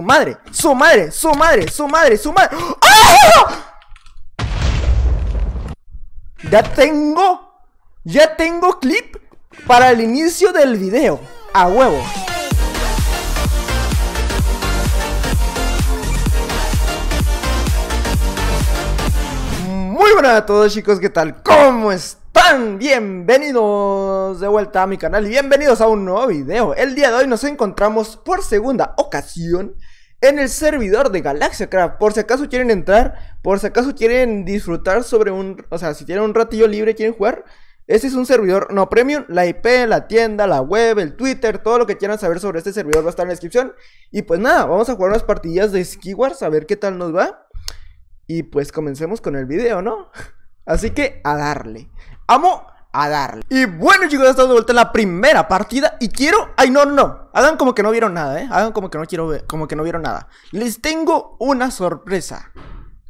Su madre, su madre, su madre, su madre, su madre. ¡Ah! Ya tengo, ya tengo clip para el inicio del video. A huevo. Muy buenas a todos chicos, ¿qué tal? ¿Cómo están? ¡Pam! Bienvenidos de vuelta a mi canal y bienvenidos a un nuevo video. El día de hoy nos encontramos por segunda ocasión en el servidor de Galaxia Craft. Por si acaso quieren entrar, por si acaso quieren disfrutar sobre un... O sea, si tienen un ratillo libre y quieren jugar, este es un servidor no premium, la IP, la tienda, la web, el Twitter, todo lo que quieran saber sobre este servidor va a estar en la descripción. Y pues nada, vamos a jugar unas partidillas de Skiwars a ver qué tal nos va. Y pues comencemos con el video, ¿no? Así que a darle. Amo a darle. Y bueno chicos, estamos de vuelta en la primera partida y quiero... Ay, no, no, hagan como que no vieron nada, ¿eh? Hagan como que no quiero ver, como que no vieron nada. Les tengo una sorpresa.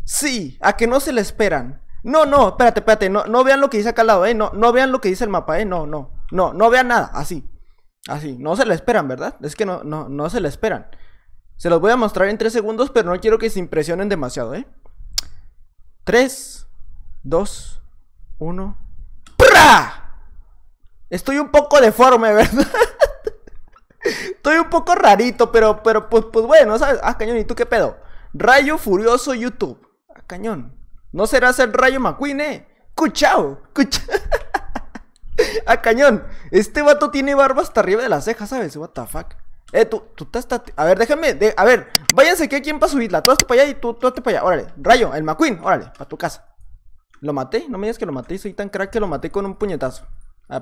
Sí, a que no se le esperan. No, no, espérate, espérate, no, no vean lo que dice acá al lado, ¿eh? No, no vean lo que dice el mapa, ¿eh? No, no, no, no vean nada, así. Así, no se le esperan, ¿verdad? Es que no, no, no se le esperan. Se los voy a mostrar en tres segundos, pero no quiero que se impresionen demasiado, ¿eh? 3, 2, 1... Estoy un poco deforme, ¿verdad? Estoy un poco rarito, pero, pero pues, pues bueno, ¿sabes? Ah, cañón, ¿y tú qué pedo? Rayo Furioso YouTube. Ah, cañón. ¿No será el Rayo McQueen, eh? ¡Cuchao! ¡Cuchao! ah, cañón. Este vato tiene barba hasta arriba de las cejas, ¿sabes? What the fuck. Eh, tú, tú estás... A ver, déjame... A ver, váyanse que hay quien para subirla. Tú hazte para allá y tú, tú para allá. Órale, Rayo, el McQueen, órale, para tu casa. Lo maté, no me digas que lo maté, soy tan crack que lo maté con un puñetazo. Ah,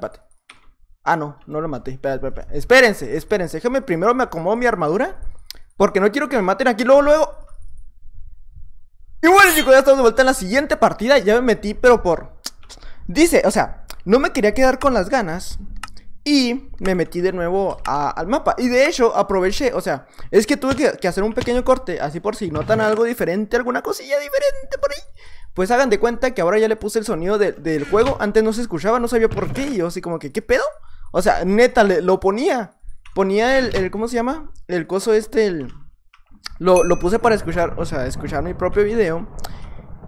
Ah, no, no lo maté. espera, Espérense, espérense. Déjame primero me acomodo mi armadura. Porque no quiero que me maten aquí luego, luego. Y bueno, chicos, ya estamos de vuelta en la siguiente partida. Ya me metí, pero por. Dice, o sea, no me quería quedar con las ganas. Y me metí de nuevo al mapa. Y de hecho, aproveché. O sea, es que tuve que, hacer un pequeño corte. Así por si notan algo diferente, alguna cosilla diferente por ahí. Pues hagan de cuenta que ahora ya le puse el sonido del juego. Antes no se escuchaba, no sabía por qué. Y yo así como que, ¿qué pedo? O sea, neta, le, lo ponía. Ponía el, ¿cómo se llama? El coso este, el... Lo, lo puse para escuchar, o sea, escuchar mi propio video.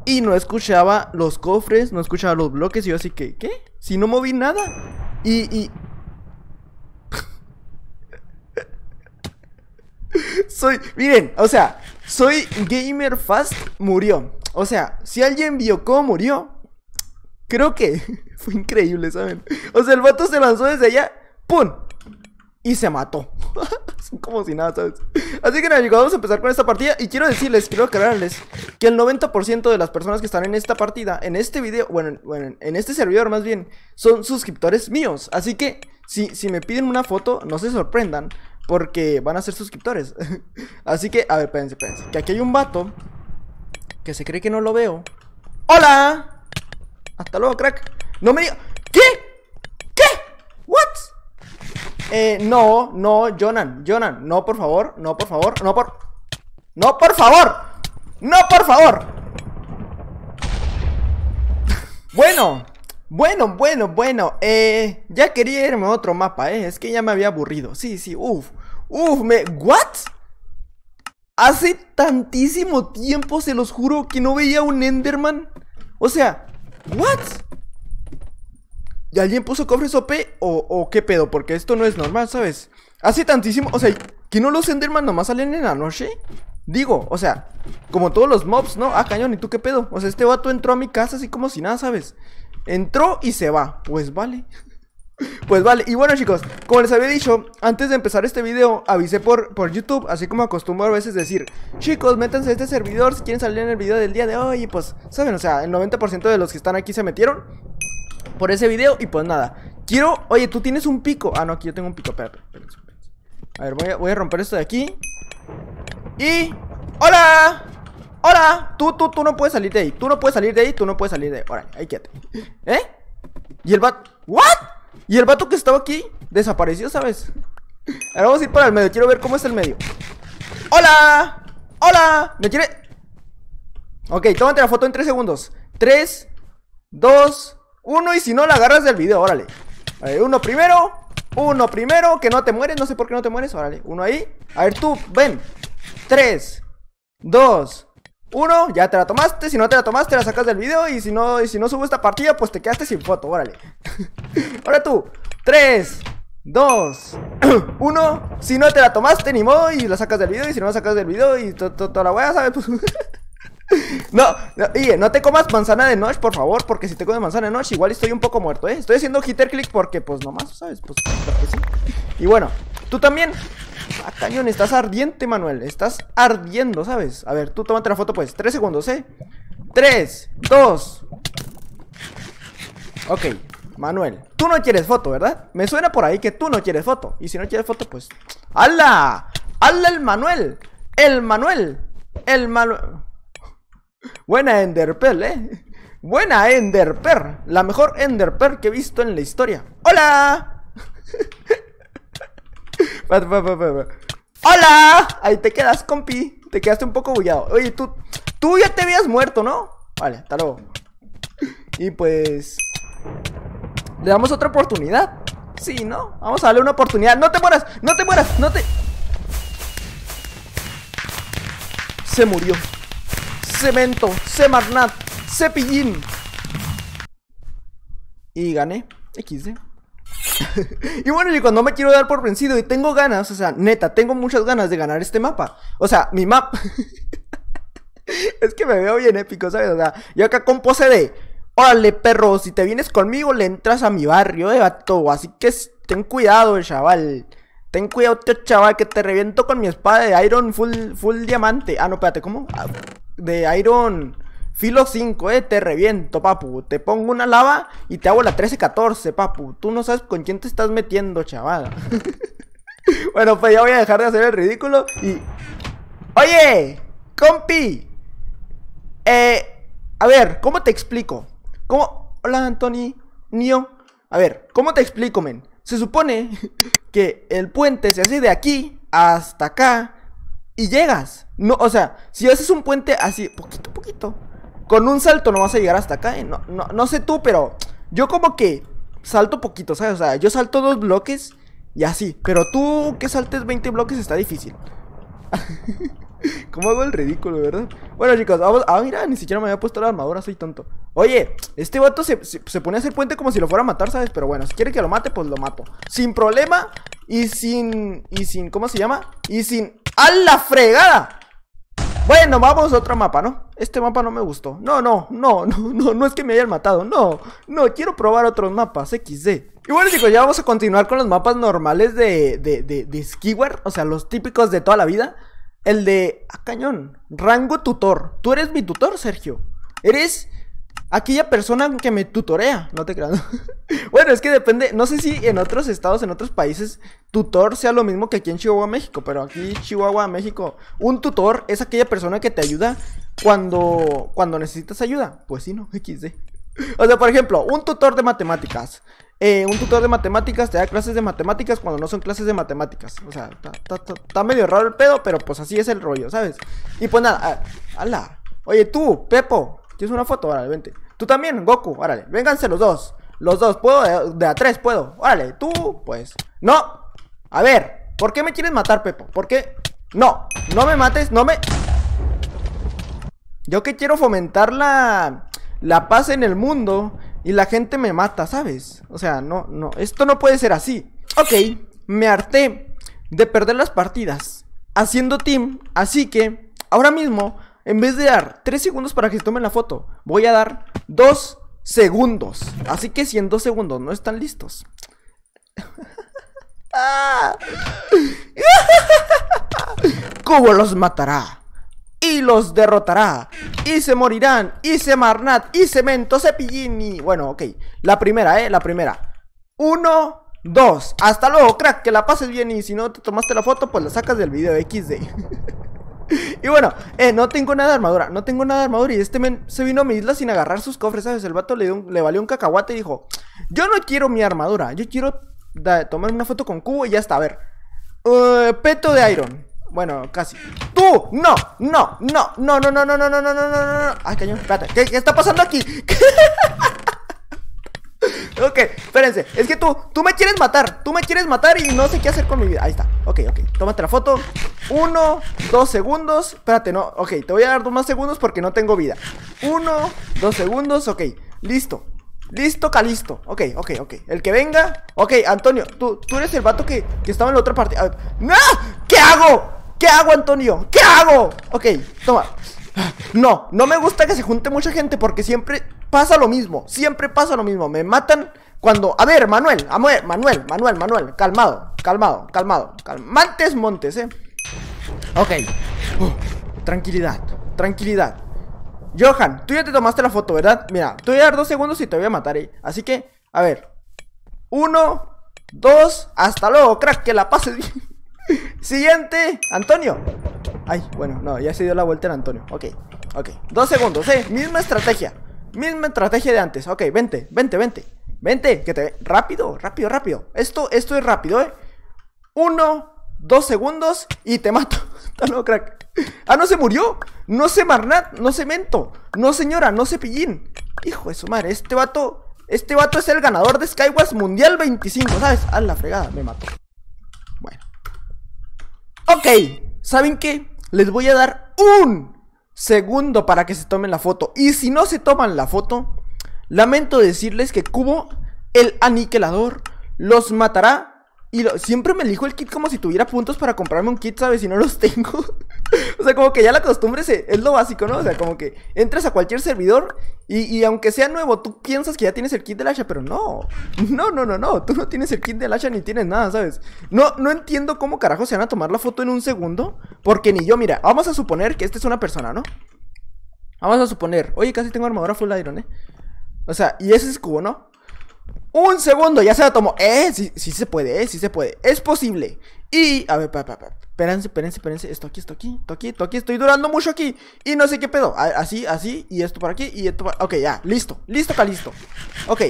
Y no escuchaba los cofres, no escuchaba los bloques. Y yo así que, ¿qué? Si no moví nada. Y... y... soy, miren, o sea, soy gamer fast, murió. O sea, si alguien vio cómo murió, creo que fue increíble, ¿saben? O sea, el vato se lanzó desde allá, ¡pum! Y se mató. Como si nada, ¿sabes? Así que nada, vamos a empezar con esta partida. Y quiero decirles, quiero aclararles que el 90% de las personas que están en esta partida, en este video, bueno, en este servidor más bien, son suscriptores míos. Así que si, si me piden una foto, no se sorprendan, porque van a ser suscriptores. Así que, a ver, espérense, espérense. Que aquí hay un vato que se cree que no lo veo. ¡Hola! Hasta luego, crack. No me digas. ¿Qué? ¿Qué? ¿What? Eh, no, no, Jonan, Jonan, no, por favor, no, por favor, no, por. ¡No, por favor! ¡No, por favor! bueno, bueno, bueno, bueno. Eh, ya quería irme a otro mapa, eh. Es que ya me había aburrido. Sí, sí, uff. Uff, me. ¿What? Hace tantísimo tiempo, se los juro, que no veía un Enderman. O sea, ¿what? ¿Y alguien puso cofres OP? ¿O, ¿O qué pedo? Porque esto no es normal, ¿sabes? Hace tantísimo, o sea, que no los Enderman nomás salen en la noche. Digo, o sea, como todos los mobs, ¿no? Ah, cañón, ¿y tú qué pedo? O sea, este vato entró a mi casa así como si nada, ¿sabes? Entró y se va. Pues vale. Pues vale, y bueno chicos, como les había dicho, antes de empezar este video avisé por, por YouTube, así como acostumbro a veces decir Chicos, métanse a este servidor si quieren salir en el video del día de hoy y pues, saben, o sea, el 90% de los que están aquí se metieron por ese video y pues nada Quiero, oye, tú tienes un pico, ah no, aquí yo tengo un pico, espera, A ver, voy a, voy a romper esto de aquí Y, ¡hola! ¡Hola! Tú, tú, tú no puedes salir de ahí, tú no puedes salir de ahí, tú no puedes salir de ahí ahí quédate ¿Eh? Y el bat, ¿what? Y el vato que estaba aquí desapareció, ¿sabes? Ahora vamos a ir para el medio. Quiero ver cómo es el medio. ¡Hola! ¡Hola! ¿Me quiere...? Ok, tómate la foto en 3 segundos. 3, 2, 1. Y si no, la agarras del video, órale. A uno primero. Uno primero. Que no te mueres. No sé por qué no te mueres. Órale, uno ahí. A ver, tú, ven. 3, 2, uno, ya te la tomaste. Si no te la tomaste, la sacas del video. Y si no, y si no subo esta partida, pues te quedaste sin foto. Órale. Ahora tú. Tres, dos, uno. Si no te la tomaste, ni modo. Y la sacas del video. Y si no la sacas del video, y toda la wea, ¿sabes? Pues. No, oye, no te comas manzana de noche, por favor, porque si te comes manzana de noche, igual estoy un poco muerto, ¿eh? Estoy haciendo hitter click porque, pues, nomás, ¿sabes? Pues, porque sí. Y bueno, Tú también. Ah, cañón, estás ardiente, Manuel. Estás ardiendo, ¿sabes? A ver, tú tómate la foto, pues. Tres segundos, ¿eh? Tres, dos. Ok, Manuel. Tú no quieres foto, ¿verdad? Me suena por ahí que tú no quieres foto. Y si no quieres foto, pues. ¡Hala! ¡Hala el Manuel! ¡El Manuel! ¡El Manuel! Buena Pearl, ¿eh? Buena Enderper. La mejor Enderper que he visto en la historia. ¡Hola! ¡Hola! Ahí te quedas, compi. Te quedaste un poco bullado. Oye, tú, tú ya te habías muerto, ¿no? Vale, hasta luego. Y pues... Le damos otra oportunidad. Sí, ¿no? Vamos a darle una oportunidad. ¡No te mueras! ¡No te mueras! ¡No te...! Se murió. Cemento, Semarnat, Cepillín. Y gané. XD. ¿eh? y bueno, y cuando me quiero dar por vencido y tengo ganas, o sea, neta, tengo muchas ganas de ganar este mapa. O sea, mi mapa. es que me veo bien épico, ¿sabes? O sea, yo acá con pose de. Órale, perro, si te vienes conmigo, le entras a mi barrio, De eh, gato, Así que ten cuidado, chaval. Ten cuidado, chaval, que te reviento con mi espada de Iron Full, full Diamante. Ah, no, espérate, ¿cómo? Ah, de Iron. Filo 5, eh, te reviento, papu. Te pongo una lava y te hago la 13-14, papu. Tú no sabes con quién te estás metiendo, chaval. bueno, pues ya voy a dejar de hacer el ridículo y. ¡Oye! ¡Compi! Eh. A ver, ¿cómo te explico? ¿Cómo. Hola, Anthony. Nio. A ver, ¿cómo te explico, men? Se supone que el puente se hace de aquí hasta acá y llegas. No, o sea, si haces un puente así, poquito a poquito, con un salto no vas a llegar hasta acá, ¿eh? No, no, sé tú, pero yo como que salto poquito, ¿sabes? O sea, yo salto dos bloques y así. Pero tú que saltes 20 bloques está difícil. ¿Cómo hago el ridículo, verdad? Bueno, chicos, vamos. Ah, mira, ni siquiera me había puesto la armadura, soy tonto. Oye, este vato se, pone a hacer puente como si lo fuera a matar, ¿sabes? Pero bueno, si quiere que lo mate, pues lo mato. Sin problema y sin. Y sin. ¿Cómo se llama? Y sin. ¡A la fregada! Bueno, vamos a otro mapa, ¿no? Este mapa no me gustó. No, no, no, no, no, no es que me hayan matado. No, no, quiero probar otros mapas, XD. Y bueno, chicos, ya vamos a continuar con los mapas normales de, de, de, de Skiware. O sea, los típicos de toda la vida. El de... ¡Ah, cañón. Rango tutor. Tú eres mi tutor, Sergio. Eres aquella persona que me tutorea, no te creo bueno, es que depende, no sé si en otros estados, en otros países, tutor sea lo mismo que aquí en Chihuahua, México, pero aquí Chihuahua, México, un tutor es aquella persona que te ayuda cuando, cuando necesitas ayuda. Pues sí, no, XD. O sea, por ejemplo, un tutor de matemáticas. Eh, un tutor de matemáticas te da clases de matemáticas cuando no son clases de matemáticas. O sea, está medio raro el pedo, pero pues así es el rollo, ¿sabes? Y pues nada, ala. Oye, tú, Pepo, Tienes una foto, órale, vente. Tú también, Goku, órale. Vénganse los dos. Los dos, puedo, de, a tres puedo. Órale, tú, pues. No. A ver, ¿por qué me quieres matar, Pepo? ¿Por qué? No, no me mates, no me... Yo que quiero fomentar la, la paz en el mundo y la gente me mata, ¿sabes? O sea, no, no, esto no puede ser así. Ok, me harté de perder las partidas haciendo team, así que ahora mismo en vez de dar 3 segundos para que se tomen la foto, voy a dar 2 segundos. Así que si en 2 segundos no están listos. Ah. cómo los matará. Y los derrotará. Y se morirán. Y se marnat. Y cemento Y Bueno, ok. La primera, eh. La primera. Uno, dos. Hasta luego, crack. Que la pases bien. Y si no te tomaste la foto, pues la sacas del video XD. Y bueno, eh, no tengo nada de armadura, no tengo nada de armadura. Y este men se vino a mi isla sin agarrar sus cofres, ¿sabes? El vato le, dio le valió un cacahuate y dijo: Yo no quiero mi armadura, yo quiero tomar una foto con cubo y ya está. A ver, peto de iron. Bueno, casi. ¡Tú! ¡No! ¡No! ¡No! ¡No, no, no, no, no, no, no, no, no! ¡Ay, cañón! Espérate, ¿qué, está pasando aquí? Ok, espérense. Es que tú, tú me quieres matar. Tú me quieres matar y no sé qué hacer con mi vida. Ahí está. Ok, ok. Tómate la foto. Uno, dos segundos. Espérate, no. Ok, te voy a dar dos más segundos porque no tengo vida. Uno, dos segundos. Ok, listo. Listo, Calisto. Ok, ok, ok. El que venga. Ok, Antonio, tú, tú eres el vato que, que estaba en la otra parte. ¡No! ¿Qué hago? ¿Qué hago, Antonio? ¿Qué hago? Ok, toma. No, no me gusta que se junte mucha gente porque siempre pasa lo mismo. Siempre pasa lo mismo. Me matan cuando. A ver, Manuel, a ver, Manuel, Manuel, Manuel. Calmado, calmado, calmado. Calmantes montes, eh. Ok. Oh, tranquilidad, tranquilidad. Johan, tú ya te tomaste la foto, ¿verdad? Mira, te voy a dar dos segundos y te voy a matar, eh. Así que, a ver. Uno, dos, hasta luego, crack, que la pases bien. Siguiente, Antonio. Ay, bueno, no, ya se dio la vuelta en Antonio Ok, ok, dos segundos, eh Misma estrategia, misma estrategia de antes Ok, vente, vente, vente Vente, que te... Rápido, rápido, rápido Esto, esto es rápido, eh Uno, dos segundos y te mato crack Ah, no se murió, no se marnat, no se mento No señora, no sé pillín Hijo de su madre, este vato Este vato es el ganador de Skywars Mundial 25, ¿sabes? A la fregada, me mato Bueno Ok, ¿saben qué? les voy a dar un segundo para que se tomen la foto. Y si no se toman la foto, lamento decirles que Cubo, el aniquilador, los matará y siempre me elijo el kit como si tuviera puntos para comprarme un kit, ¿sabes? Y no los tengo. o sea, como que ya la costumbre es lo básico, ¿no? O sea, como que entras a cualquier servidor y, aunque sea nuevo, tú piensas que ya tienes el kit del hacha, pero no. No, no, no, no. Tú no tienes el kit del hacha ni tienes nada, ¿sabes? No, no entiendo cómo carajo se van a tomar la foto en un segundo. Porque ni yo, mira, vamos a suponer que esta es una persona, ¿no? Vamos a suponer. Oye, casi tengo armadura full iron, ¿eh? O sea, y ese es cubo, ¿no? Un segundo, ya se la tomó. Eh, sí, sí se puede, eh, sí se puede. Es posible. Y, a ver, pa, pa, pa, espérense, espérense, espérense. Esto aquí, esto aquí, esto aquí, esto aquí. Estoy durando mucho aquí. Y no sé qué pedo. así, así. Y esto por aquí. Y esto por... Ok, ya. Listo. Listo, acá, listo. Ok.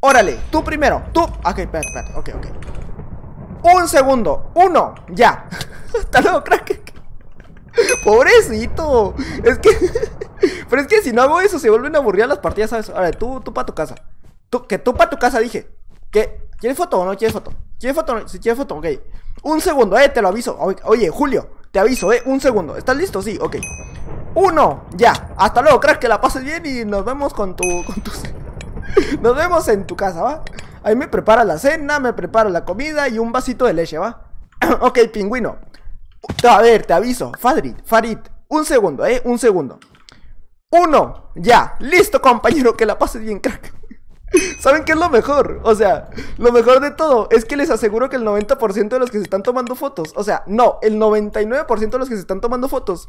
Órale. Tú primero. Tú. Ok, espérate, espérate. Ok, ok. Un segundo. Uno. Ya. Hasta luego, crack. Pobrecito. Es que... Pero es que si no hago eso, se vuelven a aburrir las partidas, ¿sabes? A ver, tú, tú para tu casa que tú para tu casa dije. ¿Qué? ¿Quieres foto o no quieres foto? ¿Quieres foto? Si quieres foto, ok. Un segundo, eh, te lo aviso. Oye, Julio, te aviso, eh. Un segundo. ¿Estás listo? Sí, ok. Uno, ya. Hasta luego, crack, que la pases bien y nos vemos con tu. nos vemos en tu casa, ¿va? Ahí me prepara la cena, me prepara la comida y un vasito de leche, ¿va? ok, pingüino. A ver, te aviso. Fadrit, Farid. Un segundo, eh. Un segundo. Uno, ya. Listo, compañero, que la pases bien, crack. ¿Saben qué es lo mejor? O sea, lo mejor de todo es que les aseguro que el 90% de los que se están tomando fotos, o sea, no, el 99% de los que se están tomando fotos.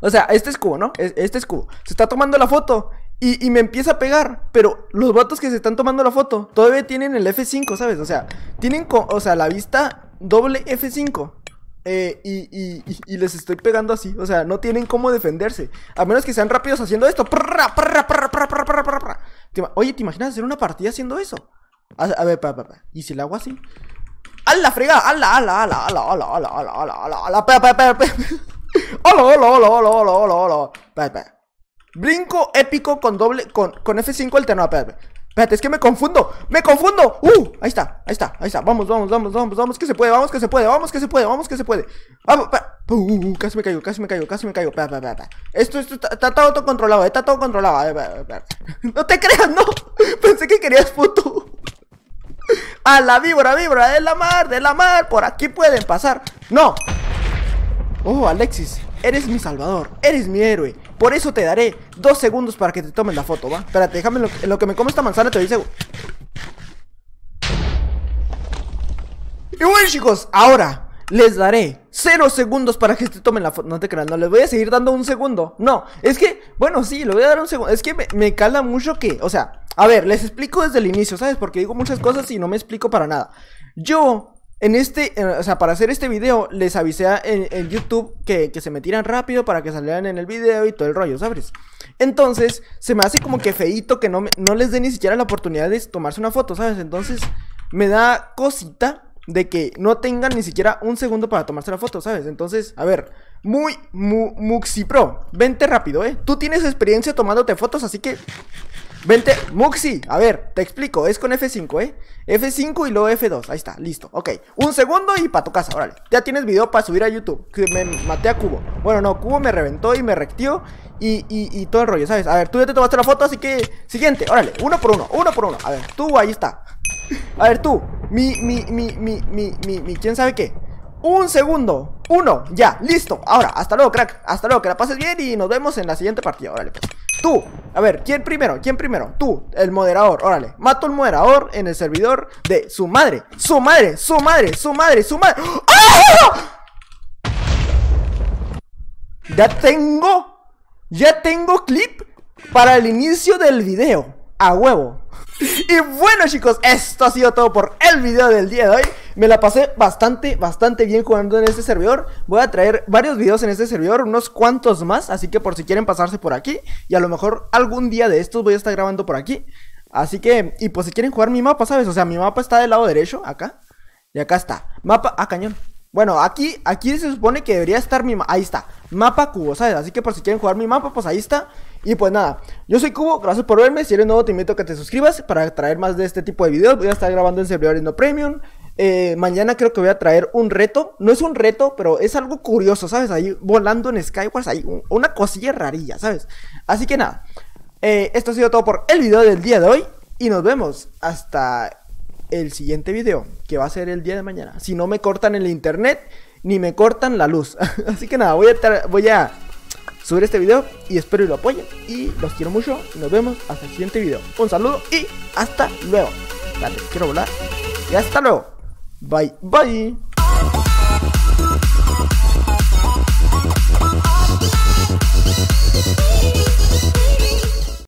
O sea, este es cubo, ¿no? E-, este es cubo. Se está tomando la foto y, me empieza a pegar. Pero los vatos que se están tomando la foto todavía tienen el F5, ¿sabes? O sea, tienen, o sea, la vista doble F5. Eh, y, y, les estoy pegando así. O sea, no tienen cómo defenderse. A menos que sean rápidos haciendo esto. Oye, ¿te imaginas hacer una partida haciendo eso? A, ver, espera, espera, pa. ¿Y si le hago así? ¡Hala, fregada! ¡Hala, hala, hala, hala, hala, hala, hala, hala, hala! ¡Pera, pera, pera, pera! ¡Hola, hola, hola, hola, hola, hola, hola! Espera, espera. Brinco épico con doble. con, F5 alternado. Espera, Espérate, es que me confundo, me confundo Uh, ahí está, ahí está, ahí está Vamos, vamos, vamos, vamos, vamos Que se puede, vamos que se puede, vamos que se puede Vamos que se puede Vamos, Uh, casi me caigo, casi me caigo, casi me caigo. esto, esto está, todo controlado, está todo controlado. No te creas, no. Pensé que querías foto A la víbora, víbora, de la mar, de la mar. Por aquí pueden pasar. No. Oh, Alexis, eres mi salvador, eres mi héroe. Por eso te daré dos segundos para que te tomen la foto, ¿va? Espérate, déjame lo, que me come esta manzana, te dice. Y bueno, chicos, ahora les daré cero segundos para que se este tomen la foto. No te creas, no les voy a seguir dando un segundo. No, es que, bueno, sí, le voy a dar un segundo. Es que me, me cala mucho que, o sea, a ver, les explico desde el inicio, ¿sabes? Porque digo muchas cosas y no me explico para nada. Yo en este, eh, o sea, para hacer este video les avisé en, YouTube que, que, se metieran rápido para que salieran en el video y todo el rollo, ¿sabes? Entonces, se me hace como que feito que no, no les dé ni siquiera la oportunidad de tomarse una foto, ¿sabes? Entonces, me da cosita de que no tengan ni siquiera un segundo para tomarse la foto, ¿sabes? Entonces, a ver, muy, Muxi Pro vente rápido, ¿eh? Tú tienes experiencia tomándote fotos, así que Vente, Muxi, a ver, te explico, es con F5, ¿eh? F5 y luego F2, ahí está, listo, ok Un segundo y pa' tu casa, órale Ya tienes video para subir a YouTube, que me maté a Cubo Bueno, no, Cubo me reventó y me rectió y, y, y, todo el rollo, ¿sabes? A ver, tú ya te tomaste la foto, así que, siguiente, órale, uno por uno, uno por uno A ver, tú ahí está a ver, tú. Mi, mi, mi, mi, mi, mi, mi. ¿Quién sabe qué? Un segundo. Uno. Ya. Listo. Ahora, hasta luego, crack. Hasta luego. Que la pases bien y nos vemos en la siguiente partida. Órale, pues. Tú. A ver, ¿quién primero? ¿Quién primero? Tú, el moderador. Órale. Mato al moderador en el servidor de su madre. Su madre, su madre, su madre, su madre. ¡Ah! Ya tengo. Ya tengo clip para el inicio del video a huevo. Y bueno chicos, esto ha sido todo por el video del día de hoy Me la pasé bastante, bastante bien jugando en este servidor Voy a traer varios videos en este servidor, unos cuantos más Así que por si quieren pasarse por aquí Y a lo mejor algún día de estos voy a estar grabando por aquí Así que, y por pues si quieren jugar mi mapa, ¿sabes? O sea, mi mapa está del lado derecho, acá Y acá está, mapa, a ah, cañón bueno, aquí, aquí se supone que debería estar mi... mapa Ahí está, mapa cubo, ¿sabes? Así que por si quieren jugar mi mapa, pues ahí está Y pues nada, yo soy Cubo, gracias por verme Si eres nuevo te invito a que te suscribas para traer más de este tipo de videos Voy a estar grabando en servidores premium eh, Mañana creo que voy a traer un reto No es un reto, pero es algo curioso, ¿sabes? Ahí volando en Skywars, ahí una cosilla rarilla, ¿sabes? Así que nada, eh, esto ha sido todo por el video del día de hoy Y nos vemos hasta el siguiente video, que va a ser el día de mañana. Si no me cortan el internet, ni me cortan la luz. Así que nada, voy a, voy a subir este video y espero y lo apoyen. Y los quiero mucho. nos vemos hasta el siguiente video. Un saludo y hasta luego. Dale, quiero volar. Y hasta luego. Bye, bye.